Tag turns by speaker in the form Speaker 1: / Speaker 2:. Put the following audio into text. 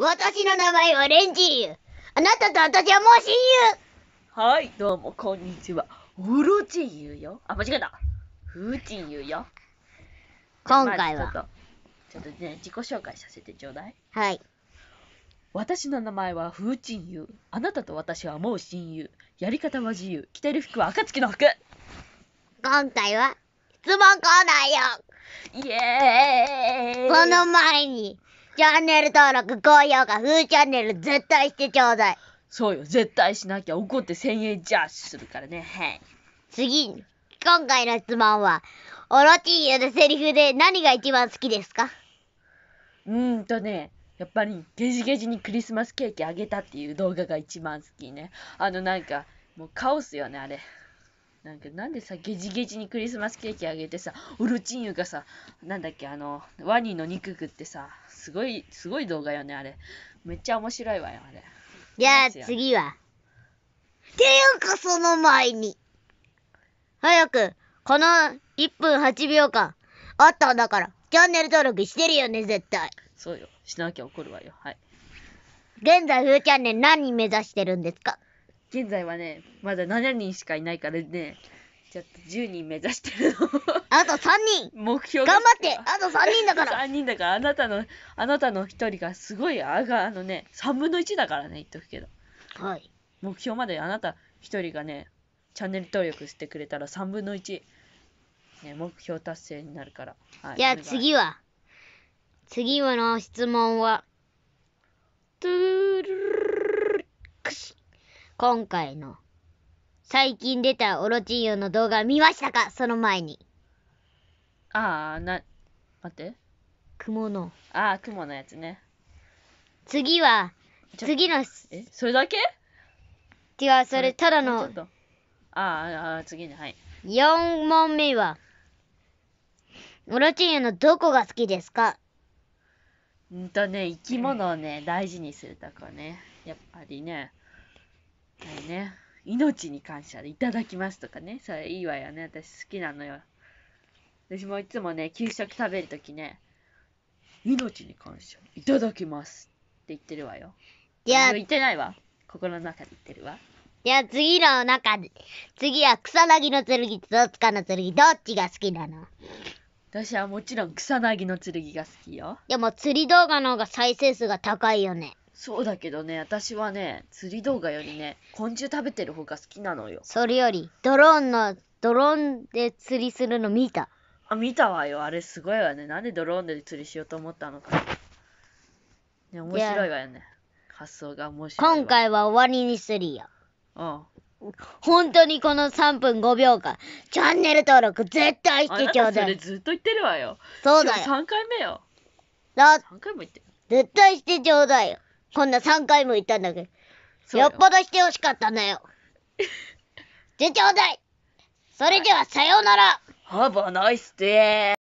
Speaker 1: 私の名前はレンジーあなたと私はもう親友はい、どうも、こんにちは。ウルチユうよ。あ、間違えた。フーチゆユよ。今回は、ちょっと。ちょっとね、自己紹介させてちょうだい。はい。私の名前はフーチンユあなたと私はもう親友。やり方は自由。着てる服は暁の服。今回は、質問
Speaker 2: コ
Speaker 1: ーナーよ。イエーイこの前
Speaker 2: に、チャンネル登録、高評価、フーチャンネル絶対してちょうだい。そうよ、絶対しなきゃ怒って1000円ジャッジするからね。はい。次今回の質問は、オロチーユのセリフで何が一番好きですか
Speaker 1: うーんとね、やっぱりゲジゲジにクリスマスケーキあげたっていう動画が一番好きね。あのなんか、もうカオスよね、あれ。なんかなんでさ、ゲジゲジにクリスマスケーキあげてさ、ウルチンユがさ、なんだっけ、あの、ワニの肉食ってさ、すごい、すごい動画よね、あれ。めっちゃ面白いわよ、あれ。じゃあ次は。ってい
Speaker 2: うかその前に。早く、この1分8秒間、あったんだから、チャンネル登録してるよね、絶対。
Speaker 1: そうよ。しなきゃ怒るわよ。はい。現在、フーチャンネル何目指してるんですか現在はね、まだ7人しかいないからね、ちょっと10人目指してるの。あと3人目標頑張ってあと3人だから !3 人だから、あなたの、あなたの1人がすごい、あが、あのね、3分の1だからね、言っとくけど。はい。目標まであなた1人がね、チャンネル登録してくれたら3分の1、ね、目標達成になるから。はい、じゃあ次は、次はの質問は、
Speaker 2: 今回の最近出たオロチンヨの動画見ましたかその前に。
Speaker 1: ああ、な、待って。雲の。ああ、雲のやつね。次は、次の。え、それだけ違う、それただの。ああ、次ね、はい。
Speaker 2: 4問目は、
Speaker 1: オロチンヨのどこが好きですかんとね、生き物をね、大事にするとこね。やっぱりね。はいね、命に感謝でいただきますとかね、それいいわよね、私好きなのよ。私もいつもね、給食食べるときね、命に感謝、いただきますって言ってるわよ。いや、言ってないわ。心の中で言ってるわ。いや、次
Speaker 2: の中で、次は草薙の剣とちかの剣、どっちが好きなの
Speaker 1: 私はもちろん草薙の剣が好きよ。でも釣り動画の方が再生数が高いよね。そうだけどね、私はね、釣り動画よりね、昆虫食べてる方が好きなのよ。
Speaker 2: それより、ドローンの、ドローン
Speaker 1: で釣りするの見た。あ、見たわよ。あれすごいわね。なんでドローンで釣りしようと思ったのか。ね、面白いわよね。発想が面白い。今回は終わりにするよ。う
Speaker 2: ん。本当にこの3分5秒間、チャンネル登録絶対してちょうだい。あなたそれず
Speaker 1: っと言ってるわよ。そうだよ。3回目よ。だ3回も言ってる。
Speaker 2: 絶対してちょうだいよ。こんな3回も言ったんだけど。よっぽどしてほしかったんだよ。出ょうだいそれではさようならほぼナイス n i